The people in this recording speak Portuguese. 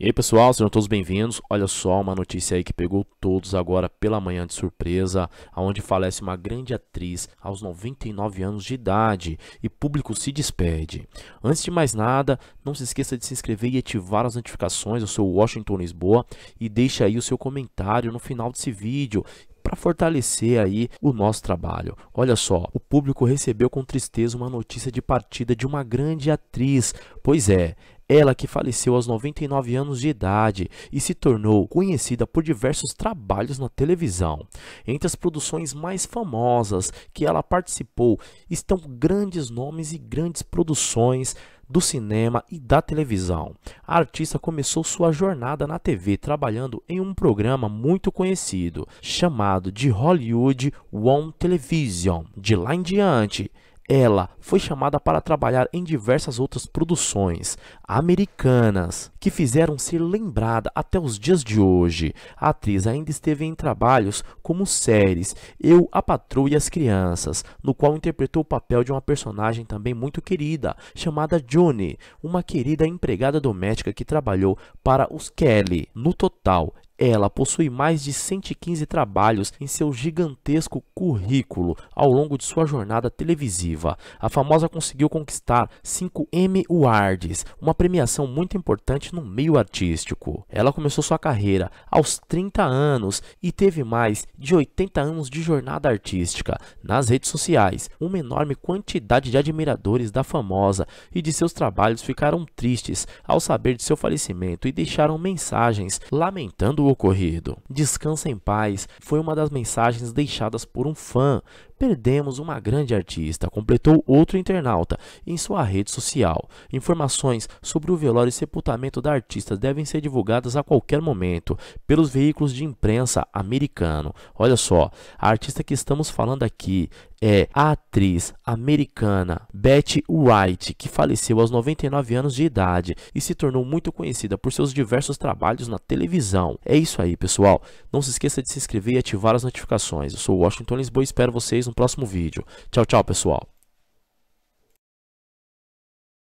E aí pessoal, sejam todos bem-vindos. Olha só uma notícia aí que pegou todos agora pela manhã de surpresa, aonde falece uma grande atriz aos 99 anos de idade e público se despede. Antes de mais nada, não se esqueça de se inscrever e ativar as notificações. Eu sou Washington Lisboa e deixa aí o seu comentário no final desse vídeo para fortalecer aí o nosso trabalho. Olha só, o público recebeu com tristeza uma notícia de partida de uma grande atriz. Pois é, ela que faleceu aos 99 anos de idade e se tornou conhecida por diversos trabalhos na televisão. Entre as produções mais famosas que ela participou estão grandes nomes e grandes produções do cinema e da televisão. A artista começou sua jornada na TV trabalhando em um programa muito conhecido chamado de Hollywood One Television. De lá em diante, ela foi chamada para trabalhar em diversas outras produções americanas que fizeram ser lembrada até os dias de hoje. A atriz ainda esteve em trabalhos como séries Eu, a Patroa e as Crianças, no qual interpretou o papel de uma personagem também muito querida, chamada Johnny, uma querida empregada doméstica que trabalhou para os Kelly. No total, ela possui mais de 115 trabalhos em seu gigantesco currículo ao longo de sua jornada televisiva. A famosa conseguiu conquistar 5 Emmy Awards, uma premiação muito importante no meio artístico. Ela começou sua carreira aos 30 anos e teve mais de 80 anos de jornada artística. Nas redes sociais, uma enorme quantidade de admiradores da famosa e de seus trabalhos ficaram tristes ao saber de seu falecimento e deixaram mensagens lamentando ocorrido. Descansa em paz foi uma das mensagens deixadas por um fã. Perdemos uma grande artista, completou outro internauta em sua rede social. Informações sobre o velório e sepultamento da artista devem ser divulgadas a qualquer momento pelos veículos de imprensa americano. Olha só, a artista que estamos falando aqui é a atriz americana Betty White, que faleceu aos 99 anos de idade e se tornou muito conhecida por seus diversos trabalhos na televisão. É isso aí, pessoal. Não se esqueça de se inscrever e ativar as notificações. Eu sou Washington Lisboa e espero vocês no próximo vídeo. Tchau, tchau, pessoal.